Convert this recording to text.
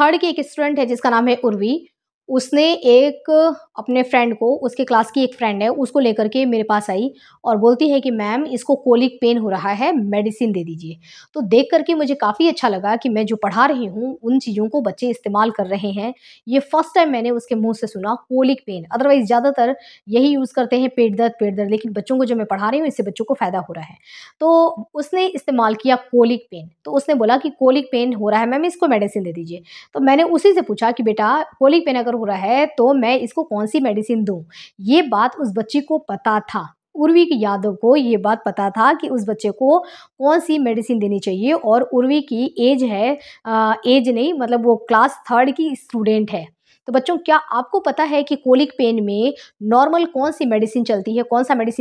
third की एक student है जिसका नाम है उर्वी उसने एक अपने फ्रेंड को उसके क्लास की एक फ्रेंड है उसको लेकर के मेरे पास आई और बोलती है कि मैम इसको कोलिक पेन हो रहा है मेडिसिन दे दीजिए तो देख करके मुझे काफ़ी अच्छा लगा कि मैं जो पढ़ा रही हूँ उन चीज़ों को बच्चे इस्तेमाल कर रहे हैं ये फर्स्ट टाइम मैंने उसके मुँह से सुना कोलिक पेन अदरवाइज़ ज़्यादातर यही यूज़ करते हैं पेट दर्द पेट दर्द लेकिन बच्चों को जो मैं पढ़ा रही हूँ इससे बच्चों को फ़ायदा हो रहा है तो उसने इस्तेमाल किया कोलिक पेन तो उसने बोला कि कोलिक पेन हो रहा है मैम इसको मेडिसिन दे दीजिए तो मैंने उसी से पूछा कि बेटा कोलिक पेन अगर हो रहा है तो मैं इसको कौन सी मेडिसिन दूँ ये बात उस बच्ची को पता था उर्वी की यादव को ये बात पता था कि उस बच्चे को कौन सी मेडिसिन देनी चाहिए और उर्वी की एज है आ, एज नहीं मतलब वो क्लास थर्ड की स्टूडेंट है तो बच्चों क्या आपको पता है कि कोलिक पेन में नॉर्मल कौन सी मेडिसिन चलती है कौन सा मेडिसिन